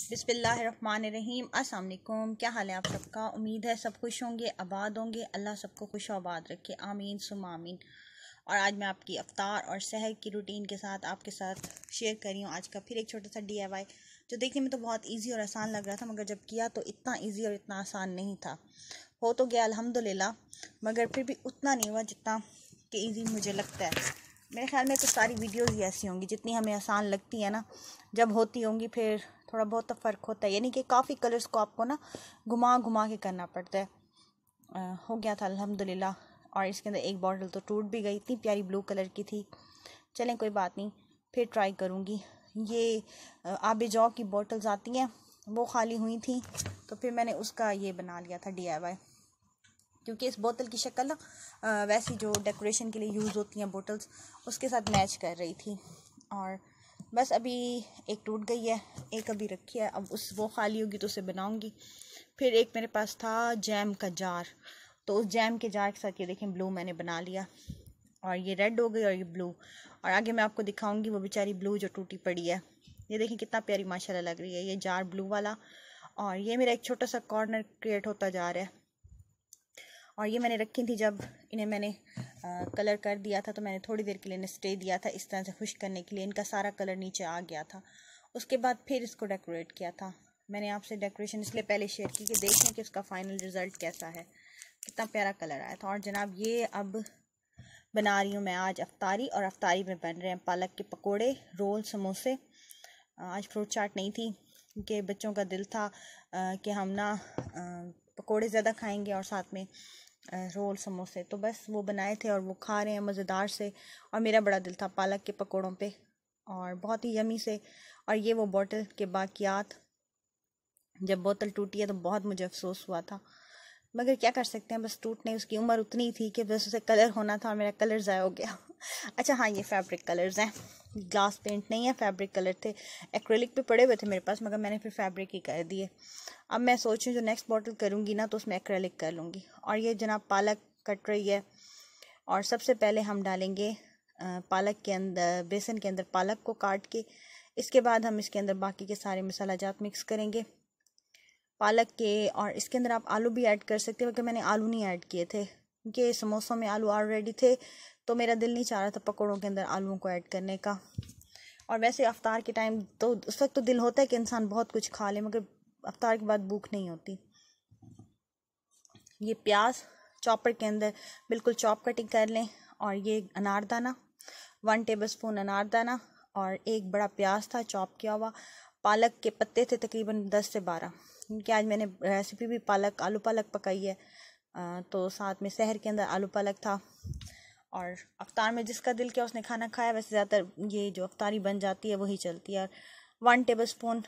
रहीम असलकुम क्या हाल है आप सबका उम्मीद है सब खुश होंगे आबाद होंगे अल्लाह सबको खुश आबाद रखे आमीन सुम आमीन और आज मैं आपकी अवतार और शहर की रूटीन के साथ आपके साथ शेयर कर रही हूँ आज का फिर एक छोटा सा डी जो देखने में तो बहुत ईजी और आसान लग रहा था मगर जब किया तो इतना ईजी और इतना आसान नहीं था हो तो गया अलहमदिल्ला मगर फिर भी उतना नहीं हुआ जितना कि ईजी मुझे लगता है मेरे ख्याल में तो सारी वीडियोज़ ही ऐसी होंगी जितनी हमें आसान लगती है ना जब होती होंगी फिर थोड़ा बहुत तो फ़र्क होता है यानी कि काफ़ी कलर्स को आपको ना घुमा घुमा के करना पड़ता है हो गया था अल्हम्दुलिल्लाह और इसके अंदर एक बॉटल तो टूट भी गई इतनी प्यारी ब्लू कलर की थी चलें कोई बात नहीं फिर ट्राई करूँगी ये आब जौ की बॉटल्स आती हैं वो खाली हुई थी तो फिर मैंने उसका ये बना लिया था डी क्योंकि इस बोतल की शक्ल ना वैसी जो डेकोरेशन के लिए यूज़ होती हैं बोटल्स उसके साथ मैच कर रही थी और बस अभी एक टूट गई है एक अभी रखी है अब उस वो खाली होगी तो उसे बनाऊंगी फिर एक मेरे पास था जैम का जार तो उस जैम के जार के साथ ये देखें ब्लू मैंने बना लिया और ये रेड हो गई और ये ब्लू और आगे मैं आपको दिखाऊंगी वो बेचारी ब्लू जो टूटी पड़ी है ये देखें कितना प्यारी माशाल्लाह लग रही है ये जार ब्लू वाला और ये मेरा एक छोटा सा कॉर्नर क्रिएट होता जा रहा है और ये मैंने रखी थी जब इन्हें मैंने आ, कलर कर दिया था तो मैंने थोड़ी देर के लिए इन्हें स्टे दिया था इस तरह से खुश करने के लिए इनका सारा कलर नीचे आ गया था उसके बाद फिर इसको डेकोरेट किया था मैंने आपसे डेकोरेशन इसलिए पहले शेयर की कि देखें कि उसका फ़ाइनल रिज़ल्ट कैसा है कितना प्यारा कलर आया था और जनाब ये अब बना रही हूँ मैं आज अफ्तारी और अफ्तारी में बन रहे हैं पालक के पकोड़े रोल समोसे आज फ्रूट चाट नहीं थी क्योंकि बच्चों का दिल था कि हम ना पकोड़े ज़्यादा खाएंगे और साथ में रोल समोसे तो बस वो बनाए थे और वो खा रहे हैं मज़ेदार से और मेरा बड़ा दिल था पालक के पकौड़ों पे और बहुत ही यमी से और ये वो बोतल के बाकियात जब बोतल टूटी है तो बहुत मुझे अफसोस हुआ था मगर क्या कर सकते हैं बस टूटने उसकी उम्र उतनी थी कि बस उसे कलर होना था और मेरा कलर ज़ाया हो गया अच्छा हाँ ये फैब्रिक कलर्स हैं ग्लास पेंट नहीं है फैब्रिक कलर थे एक्रेलिक पे पड़े हुए थे मेरे पास मगर मैंने फिर फैब्रिक ही कर दिए अब मैं सोच रही जो नेक्स्ट बॉटल करूँगी ना तो उसमें एक्रेलिक कर लूँगी और ये जनाब पालक कट रही है और सबसे पहले हम डालेंगे पालक के अंदर बेसन के अंदर पालक को काट के इसके बाद हम इसके अंदर बाकी के सारे मसाला जात मिक्स करेंगे पालक के और इसके अंदर आप आलू भी ऐड कर सकते हो क्योंकि मैंने आलू नहीं ऐड किए थे क्योंकि समोसों में आलू ऑलरेडी थे तो मेरा दिल नहीं चाह रहा था पकौड़ों के अंदर आलूओं को ऐड करने का और वैसे अफ्तार के टाइम तो उस वक्त तो दिल होता है कि इंसान बहुत कुछ खा ले मगर अफ्तार के बाद भूख नहीं होती ये प्याज चॉपर के अंदर बिल्कुल चॉप कटिंग कर लें और ये अनारदाना वन टेबल स्पून अनारदाना और एक बड़ा प्याज था चॉप किया हुआ पालक के पत्ते थे तकरीबन दस से बारह क्योंकि आज मैंने रेसिपी भी पालक आलू पालक पकाई है तो साथ में शहर के अंदर आलू पालक था और अफ्तार में जिसका दिल किया उसने खाना खाया वैसे ज़्यादातर ये जो अफ्तारी बन जाती है वही चलती है वन टेबल स्पून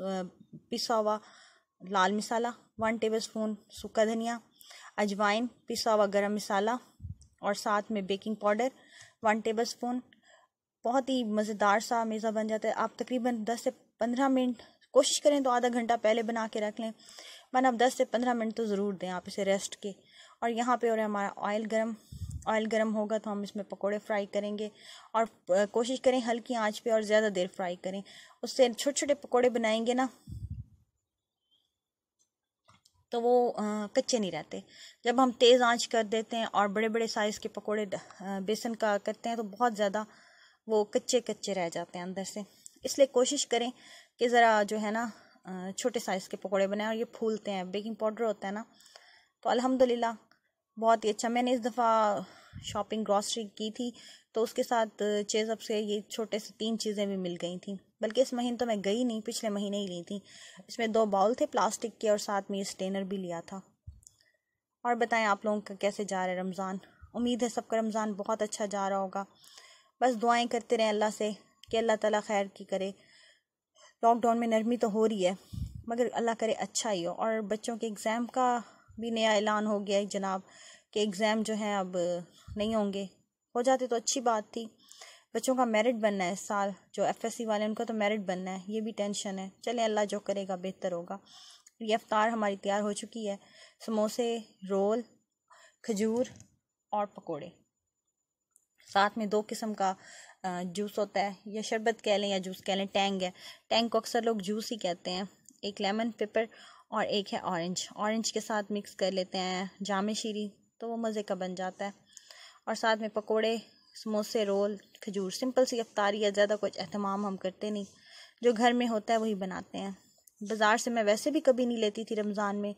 पिसा हुआ लाल मिसाला वन टेबल स्पून सूखा धनिया अजवाइन पिसा हुआ गर्म मसाला और साथ में baking powder one tablespoon बहुत ही मज़ेदार सा मेज़ा बन जाता है आप तकरीबन दस से पंद्रह मिनट कोशिश करें तो आधा घंटा पहले बना के रख लें वरना आप दस से पंद्रह मिनट तो ज़रूर दें आप इसे रेस्ट के और यहाँ पे और हमारा ऑयल गर्म ऑयल गर्म होगा तो हम इसमें पकोड़े फ्राई करेंगे और कोशिश करें हल्की आंच पे और ज़्यादा देर फ्राई करें उससे छोटे छोटे पकोड़े बनाएंगे ना तो वो कच्चे नहीं रहते जब हम तेज़ आंच कर देते हैं और बड़े बड़े साइज़ के पकोड़े बेसन का करते हैं तो बहुत ज़्यादा वो कच्चे कच्चे रह जाते हैं अंदर से इसलिए कोशिश करें कि ज़रा जो है ना छोटे साइज़ के पकौड़े बनाए और ये फूलते हैं बेकिंग पाउडर होता है ना तो अल्हम्दुलिल्लाह बहुत ही अच्छा मैंने इस दफ़ा शॉपिंग ग्रॉसरी की थी तो उसके साथ चेज़अप से ये छोटे से तीन चीज़ें भी मिल गई थी बल्कि इस महीने तो मैं गई नहीं पिछले महीने ही ली थी इसमें दो बाउल थे प्लास्टिक के और साथ में ये स्टेनर भी लिया था और बताएं आप लोगों का कैसे जा रहा है रमज़ान उम्मीद है सबका रमज़ान बहुत अच्छा जा रहा होगा बस दुआएं करते रहें अल्लाह से कि अल्लाह ताला खैर की करे लॉकडाउन में नरमी तो हो रही है मगर अल्लाह करे अच्छा ही हो और बच्चों के एग्ज़ाम का भी नया ऐलान हो गया है जनाब के एग्ज़ाम जो हैं अब नहीं होंगे हो जाते तो अच्छी बात थी बच्चों का मेरिट बनना है इस साल जो एफ एस सी वाले उनका तो मेरिट बनना है ये भी टेंशन है चले अल्लाह जो करेगा बेहतर होगा ये अफ्तार हमारी तैयार हो चुकी है समोसे रोल खजूर और पकोड़े साथ में दो किस्म का जूस होता है या शरबत कह लें या जूस कह लें टैंग है टैंग को अक्सर लोग जूस ही कहते हैं एक लेमन पेपर और एक है ऑरेंज ऑरेंज के साथ मिक्स कर लेते हैं जाम शीरी तो वो मज़े का बन जाता है और साथ में पकोड़े समोसे रोल खजूर सिंपल सी अफ्तारी या ज़्यादा कुछ अहतमाम हम करते नहीं जो घर में होता है वही बनाते हैं बाज़ार से मैं वैसे भी कभी नहीं लेती थी रमज़ान में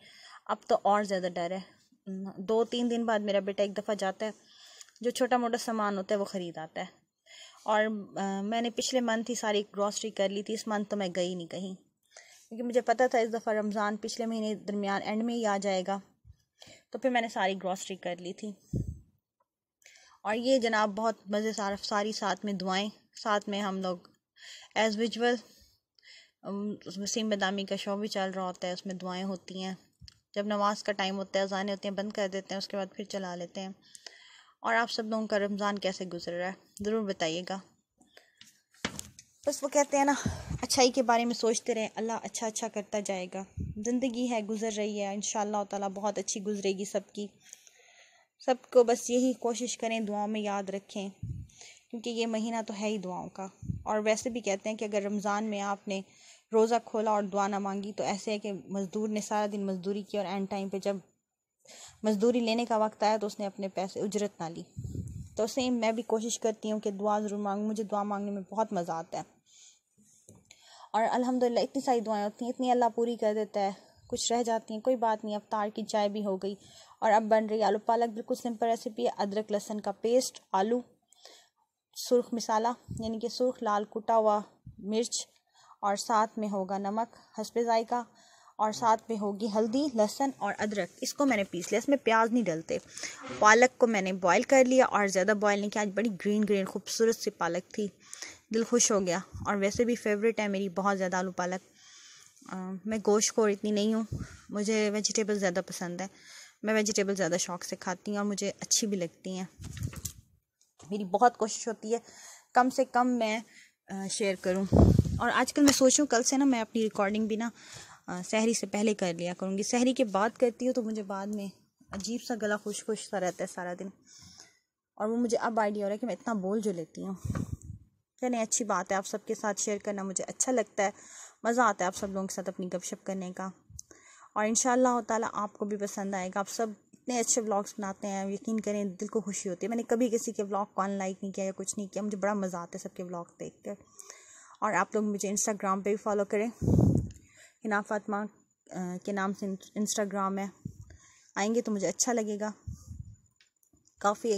अब तो और ज़्यादा डर है दो तीन दिन बाद मेरा बेटा एक दफ़ा जाता है जो छोटा मोटा सामान होता है वो ख़रीद आता है और आ, मैंने पिछले मंथ ही सारी ग्रॉसरी कर ली थी इस मंथ तो मैं गई नहीं कहीं क्योंकि मुझे पता था इस दफ़ा रमज़ान पिछले महीने दरमियान एंड में ही आ जाएगा तो फिर मैंने सारी ग्रॉसरी कर ली थी और ये जनाब बहुत मज़े सार सारी साथ में दुआएं साथ में हम लोग एज़ विजल वसीम बदामी का शो भी चल रहा होता है उसमें दुआएं होती हैं जब नमाज का टाइम होता है अजानें होती हैं बंद कर देते हैं उसके बाद फिर चला लेते हैं और आप सब लोगों का रमज़ान कैसे गुजर रहा है ज़रूर बताइएगा बस वो कहते हैं ना अच्छाई के बारे में सोचते रहें अल्लाह अच्छा अच्छा करता जाएगा ज़िंदगी है गुजर रही है इन ताला बहुत अच्छी गुजरेगी सबकी सबको बस यही कोशिश करें दुआओं में याद रखें क्योंकि ये महीना तो है ही दुआओं का और वैसे भी कहते हैं कि अगर रमज़ान में आपने रोज़ा खोला और दुआ ना मांगी तो ऐसे है कि मज़दूर ने सारा दिन मज़दूरी की और एंड टाइम पे जब मजदूरी लेने का वक्त आया तो उसने अपने पैसे उजरत ना ली तो सेम मैं भी कोशिश करती हूँ कि दुआ ज़रूर मांगूँ मुझे दुआ मांगने में बहुत मज़ा आता है और अल्हम्दुलिल्लाह इतनी सारी दुआएं होती हैं इतनी अल्लाह पूरी कर देता है कुछ रह जाती हैं कोई बात नहीं अब तार की चाय भी हो गई और अब बन रही आलू पालक बिल्कुल सिंपल रेसिपी है अदरक लहसन का पेस्ट आलू सुर्ख मिसाला यानी कि सुर्ख लाल कुटा हुआ मिर्च और साथ में होगा नमक हंसपे जायका और साथ में होगी हल्दी लहसुन और अदरक इसको मैंने पीस लिया इसमें प्याज नहीं डलते पालक को मैंने बॉईल कर लिया और ज़्यादा बॉयल नहीं किया आज बड़ी ग्रीन ग्रीन खूबसूरत सी पालक थी दिल खुश हो गया और वैसे भी फेवरेट है मेरी बहुत ज़्यादा आलू पालक आ, मैं गोश्त को इतनी नहीं हूँ मुझे वेजिटेबल ज़्यादा पसंद है मैं वेजिटेबल ज़्यादा शौक से खाती हूँ और मुझे अच्छी भी लगती हैं मेरी बहुत कोशिश होती है कम से कम मैं शेयर करूँ और आजकल मैं सोच रही हूँ कल से ना मैं अपनी रिकॉर्डिंग भी ना सहरी से पहले कर लिया करूँगी सहरी के बाद करती हूँ तो मुझे बाद में अजीब सा गला खुश खुश सा रहता है सारा दिन और वो मुझे अब आइडिया हो रहा है कि मैं इतना बोल जो लेती हूँ नहीं अच्छी बात है आप सबके साथ शेयर करना मुझे अच्छा लगता है मज़ा आता है आप सब लोगों के साथ अपनी गपशप करने का और इन ताला आपको भी पसंद आएगा आप सब इतने अच्छे व्लॉग्स बनाते हैं यकीन करें दिल को खुशी होती है मैंने कभी किसी के व्लॉग को अनलाइक नहीं किया या कुछ नहीं किया मुझे बड़ा मज़ा आता है सबके व्लॉग देख कर और आप लोग मुझे इंस्टाग्राम पर भी फॉलो करें हिना फातमा के नाम से इंस्टाग्राम है आएंगे तो मुझे अच्छा लगेगा काफ़ी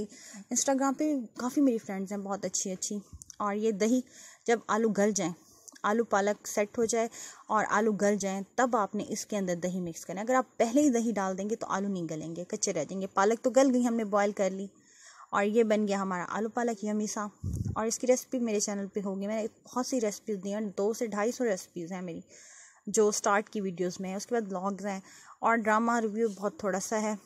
इंस्टाग्राम पे काफ़ी मेरी फ्रेंड्स हैं बहुत अच्छी अच्छी और ये दही जब आलू गल जाएँ आलू पालक सेट हो जाए और आलू गल जाएँ तब आपने इसके अंदर दही मिक्स करना है अगर आप पहले ही दही डाल देंगे तो आलू नहीं गलेंगे कच्चे रह जाएंगे पालक तो गल गई हमने बॉयल कर ली और ये बन गया हमारा आलू पालक यमी सा और इसकी रेसिपी मेरे चैनल पे होगी मैंने बहुत सी रेसिपीज़ दी हैं दो से ढाई सौ रेसिपीज़ हैं मेरी जो स्टार्ट की वीडियोस में है उसके बाद ब्लॉग्स हैं और ड्रामा रिव्यू बहुत थोड़ा सा है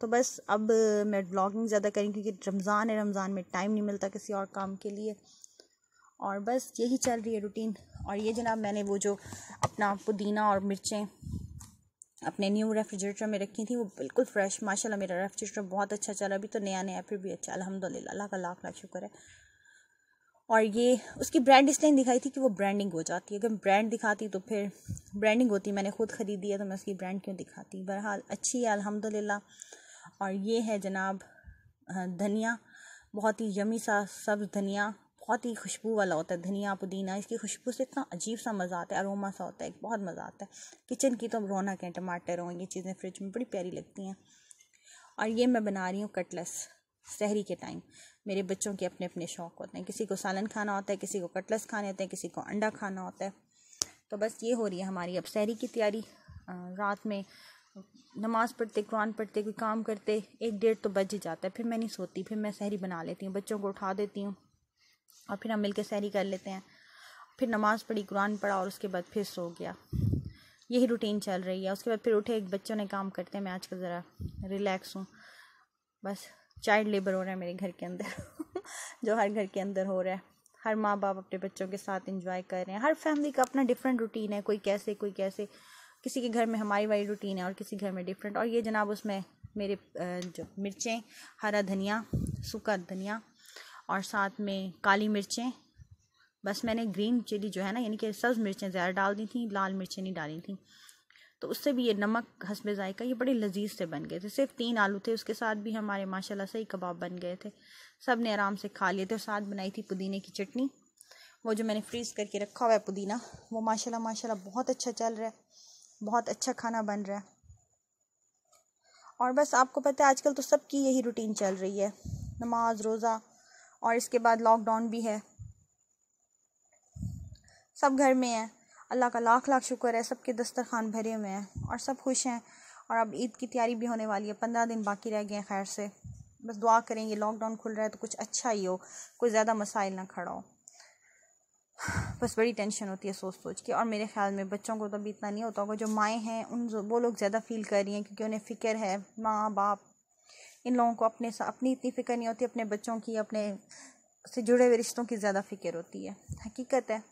तो बस अब मैं ब्लॉगिंग ज़्यादा करी क्योंकि रमज़ान है रमज़ान में टाइम नहीं मिलता किसी और काम के लिए और बस यही चल रही है रूटीन और ये जनाब मैंने वो जो अपना पुदीना और मिर्चें अपने न्यू रेफ्रिजरेटर में रखी थी वो बिल्कुल फ्रेश माशाल्लाह मेरा रेफ्रिजरेटर बहुत अच्छा चला अभी तो नया नया फिर भी अच्छा अलहमदिल्ला अल्लाह का लाख लाख शुक्र है और ये उसकी ब्रांड इसलिए दिखाई थी कि वो ब्रांडिंग हो जाती है अगर ब्रांड दिखाती तो फिर ब्रांडिंग होती मैंने खुद ख़रीदी है तो मैं उसकी ब्रांड क्यों दिखाती बहरहाल अच्छी है अलहमदिल्ला और ये है जनाब धनिया बहुत ही यमी सा सब्ज़ धनिया बहुत ही खुशबू वाला होता है धनिया पुदीना इसकी खुशबू से इतना अजीब सा मज़ा आता है अरोमा सा होता है बहुत मज़ा आता है किचन की तो रौनक है टमाटर हों ये चीज़ें फ्रिज में बड़ी प्यारी लगती हैं और ये मैं बना रही हूँ कटलस सहरी के टाइम मेरे बच्चों के अपने अपने शौक़ होते हैं किसी को सालन खाना होता है किसी को कटलस खाने होते हैं किसी को अंडा खाना होता है तो बस ये हो रही है हमारी अब सहरी की तैयारी रात में नमाज़ पढ़ते कुरान पढ़ते कोई काम करते एक डेढ़ तो बज ही जाता है फिर मैं नहीं सोती फिर मैं सहरी बना लेती हूँ बच्चों को उठा देती हूँ और फिर हम मिलकर सहरी कर लेते हैं फिर नमाज़ पढ़ी कुरान पढ़ा और उसके बाद फिर सो गया यही रूटीन चल रही है उसके बाद फिर उठे एक बच्चों ने काम करते हैं मैं आजकल ज़रा रिलैक्स हूँ बस चाइल्ड लेबर हो रहा है मेरे घर के अंदर जो हर घर के अंदर हो रहा है हर माँ बाप अपने बच्चों के साथ इंजॉय कर रहे हैं हर फैमिली का अपना डिफरेंट रूटीन है कोई कैसे कोई कैसे किसी के घर में हमारी वाली रूटीन है और किसी घर में डिफरेंट और ये जनाब उसमें मेरे जो मिर्चें हरा धनिया सूखा धनिया और साथ में काली मिर्चें बस मैंने ग्रीन चिली जो है ना यानी कि सब्ज़ मिर्चें ज़्यादा डाल दी थी लाल मिर्चें नहीं डाली थी तो उससे भी ये नमक हसबे ज़ायका ये बड़े लजीज से बन गए थे सिर्फ तीन आलू थे उसके साथ भी हमारे से सही कबाब बन गए थे सब ने आराम से खा लिए थे और साथ बनाई थी पुदीने की चटनी वो जो मैंने फ्रीज़ करके रखा हुआ है पुदीना वो माशाल्लाह माशाल्लाह बहुत अच्छा चल रहा है बहुत अच्छा खाना बन रहा है और बस आपको पता है आजकल तो सबकी यही रूटीन चल रही है नमाज रोज़ा और इसके बाद लॉकडाउन भी है सब घर में है अल्लाह का लाख लाख शुक्र है सबके दस्तरखान भरे हुए हैं और सब खुश हैं और अब ईद की तैयारी भी होने वाली है पंद्रह दिन बाकी रह गए हैं खैर से बस दुआ करें ये लॉकडाउन खुल रहा है तो कुछ अच्छा ही हो कोई ज़्यादा मसाइल ना खड़ा हो बस बड़ी टेंशन होती है सोच सोच के और मेरे ख्याल में बच्चों को तो अभी इतना नहीं होता होगा जो माएँ हैं उन वो लोग ज़्यादा फील कर रही हैं क्योंकि उन्हें फ़िक्र है माँ बाप इन लोगों को अपने अपनी इतनी फ़िक्र नहीं होती अपने बच्चों की अपने से जुड़े हुए रिश्तों की ज़्यादा फ़िक्र होती है हकीकत है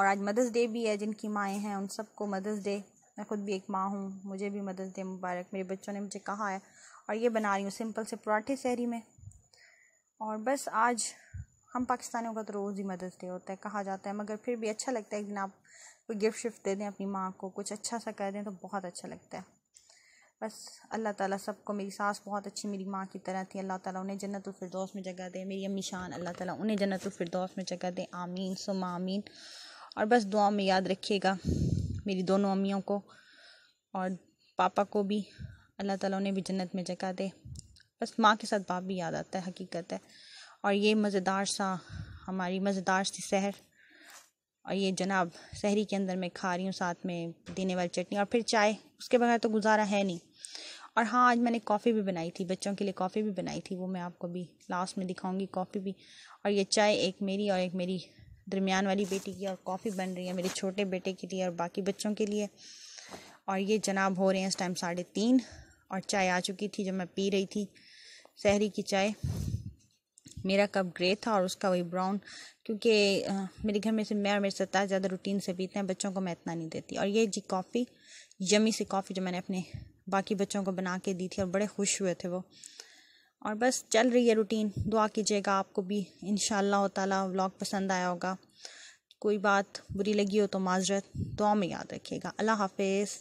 और आज मदर्स डे भी है जिनकी माएँ हैं उन सबको मदर्स डे मैं खुद भी एक माँ हूँ मुझे भी मदर्स डे मुबारक मेरे बच्चों ने मुझे कहा है और ये बना रही हूँ सिंपल से पराठे सहरी में और बस आज हम पाकिस्तानियों का तो रोज़ ही मदर्स डे होता है कहा जाता है मगर फिर भी अच्छा लगता है एक दिन आप कोई गिफ्ट शिफ्ट दे दें अपनी माँ को कुछ अच्छा सा कर दें तो बहुत अच्छा लगता है बस अल्लाह ताला सबको मेरी सास बहुत अच्छी मेरी माँ की तरह थी अल्लाह ताला उन्हें जन्नत फिरदौस में जगह दे मेरी अम्मी शान अल्लाह ताला उन्हें जन्नत फिरदौस में जगह दे आमीन सुम आमीन और बस दुआओं में याद रखिएगा मेरी दोनों अम्मियों को और पापा को भी अल्लाह ताला उन्हें भी जन्नत में जगह दे बस माँ के साथ बाप भी याद आता है हकीकत है और ये मज़ेदार सा हमारी मज़ेदार सी शहर और ये जनाब शहरी के अंदर मैं खा रही हूँ साथ में देने वाली चटनी और फिर चाय उसके बगैर तो गुजारा है नहीं और हाँ आज मैंने कॉफ़ी भी बनाई थी बच्चों के लिए कॉफ़ी भी बनाई थी वो मैं आपको भी लास्ट में दिखाऊंगी कॉफ़ी भी और ये चाय एक मेरी और एक मेरी दरमियान वाली बेटी की और कॉफ़ी बन रही है मेरे छोटे बेटे के लिए और बाकी बच्चों के लिए और ये जनाब हो रहे हैं इस टाइम साढ़े तीन और चाय आ चुकी थी जो मैं पी रही थी शहरी की चाय मेरा कप ग्रे था और उसका वही ब्राउन क्योंकि मेरे घर में से मैं और मेरे सत्ता ज़्यादा रूटीन से पीते हैं बच्चों को मैं इतना नहीं देती और ये जी कॉफ़ी यमी सी कॉफ़ी जो मैंने अपने बाकी बच्चों को बना के दी थी और बड़े खुश हुए थे वो और बस चल रही है रूटीन दुआ कीजिएगा आपको भी इन ताला व्लॉग पसंद आया होगा कोई बात बुरी लगी हो तो माजरत दुआ में याद रखिएगा अल्लाह हाफिज़